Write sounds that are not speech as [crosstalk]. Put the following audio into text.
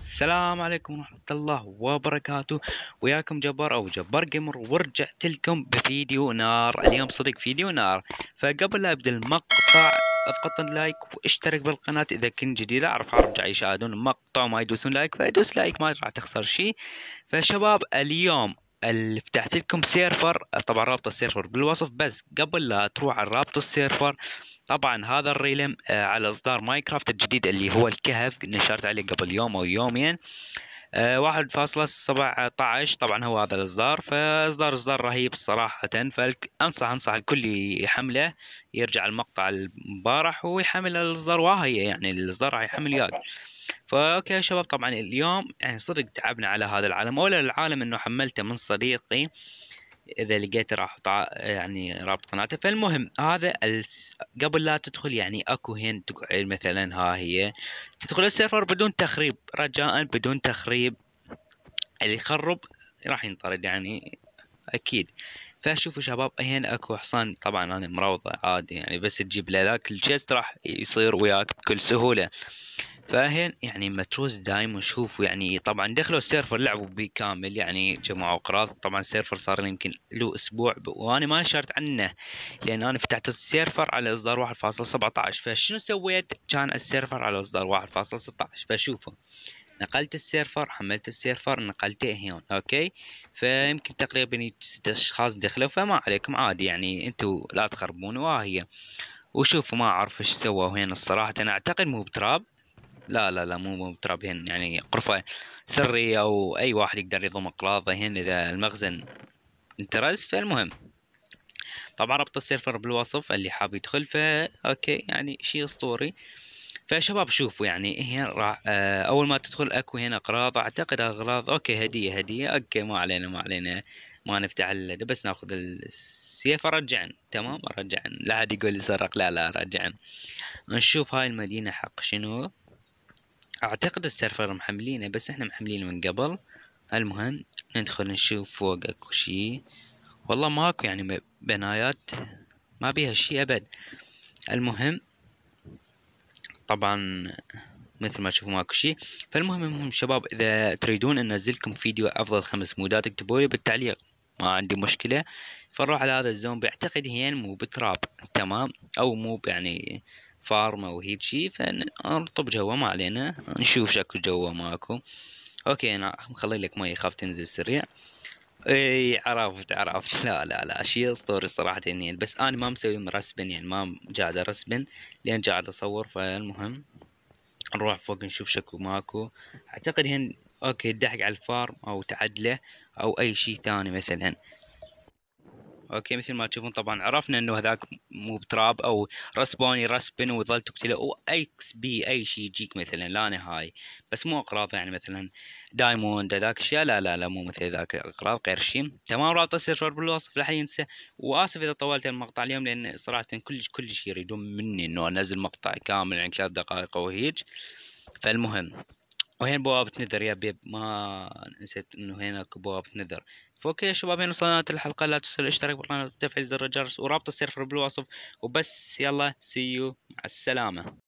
السلام عليكم ورحمة الله وبركاته وياكم جبار أو جبار جيمر ورجعت لكم بفيديو نار اليوم صدق فيديو نار فقبل لا أبدأ المقطع اضغط لايك واشترك بالقناة إذا كنت جديد أعرف أرجع يشاهدون المقطع وما يدوسون لايك فأدوس لايك ما راح تخسر شيء فشباب اليوم اللي فتحت لكم سيرفر طبعا رابط السيرفر بالوصف بس قبل لا تروح على رابط السيرفر طبعا هذا الريلم آه، على اصدار ماينكرافت الجديد اللي هو الكهف نشرت عليه قبل يوم او يومين آه، واحد فاصلة سبعة عشر طبعا هو هذا الإصدار فإصدار إصدار رهيب صراحة فأنصح أنصح الكل يحمله يرجع المقطع البارح ويحمل الإصدار واهية يعني الإصدار راح يحمل ياك فأوكي يا شباب طبعا اليوم يعني صدق تعبنا على هذا العالم اولا العالم إنه حملته من صديقي اذا لقيت راح احط يعني رابط قناته فالمهم هذا قبل لا تدخل يعني اكو هين تقعد مثلا ها هي تدخل السيرفر بدون تخريب رجاء بدون تخريب اللي يخرب راح ينطرد يعني اكيد فشوفوا شباب هين اكو حصان طبعا انا مروضه عادي يعني بس تجيب له ذاك الجست راح يصير وياك بكل سهوله فهين يعني متروس دايم وشوف يعني طبعا دخلوا السيرفر لعبوا بيه كامل يعني جمعوا اقراض طبعا السيرفر صار يمكن له اسبوع وانا ما نشرت عنه لان انا فتحت السيرفر على اصدار 1.17 فشنو سويت كان السيرفر على اصدار 1.16 فشوفوا نقلت السيرفر حملت السيرفر نقلته هون اوكي فيمكن تقريبا ست اشخاص دخلوا فما عليكم عادي يعني انتوا لا تخربون واهية وشوفوا ما اعرف ايش سووا هنا الصراحة انا اعتقد مو بتراب لا لا لا مو مو مترابهن يعني غرفة سرية أو أي واحد يقدر يضم أغراضهن إذا المخزن انترز فالمهم طبعا ربط السيرفر بالوصف اللي حاب يدخل فا أوكي يعني شيء أسطوري فشباب شوفوا يعني هنا راح آه، أول ما تدخل أكو هنا أغراض أعتقد أغراض أوكي هدية هدية أوكي ما علينا ما علينا ما نفتح بس ناخذ السيف رجعن تمام رجعن لا عاد يقول لي سرق لا لا رجعن نشوف هاي المدينة حق شنو اعتقد السيرفر محملينه بس احنا محملينه من قبل المهم ندخل نشوف فوق اكو شي والله ماكو يعني بنايات ما بيها شي ابد المهم طبعا مثل ما تشوفوا ماكو شي فالمهم المهم شباب اذا تريدون انزلكم فيديو افضل خمس مودات اكتبوا لي بالتعليق ما عندي مشكله فنروح على هذا الزومبي اعتقد هي مو بتراب تمام او مو يعني فارما شي فنرطب جوا ما علينا نشوف شكو جوا ماكو اوكي انا مخلي لك مي خاف تنزل سريع اي عرفت عرفت [laughs] لا لا لا شيء اسطوري صراحة يعني بس انا ما مسوي مرسبن يعني ما قاعد ارسبن لان قاعد اصور فالمهم نروح فوق نشوف شكو ماكو اعتقد هن اوكي الدحق على الفارم او تعدله او اي شيء ثاني مثلا اوكي مثل ما تشوفون طبعا عرفنا انه هذاك مو بتراب او رسبوني رسبن وظل تقتله او اكس بي اي شيء يجيك مثلا لا نهاية بس مو اقراض يعني مثلا دايموند هذاك الشيء لا لا لا مو مثل ذاك اقراض غير شيء تمام رابط السيرفر بالوصف لا حد ينسى واسف اذا طولت المقطع اليوم لان صراحه كلش كلش يريدون مني انه انزل مقطع كامل عن يعني ثلاث دقائق او هيج فالمهم وهين بوابة نذر يا بيب ما نسيت انه هناك بوابة نذر فوكي يا شباب هنا وصلنا الحلقة لا تنسوا الاشتراك بالقناة وتفعيل زر الجرس ورابط السيرفر بالوصف وبس يلا سيو مع السلامة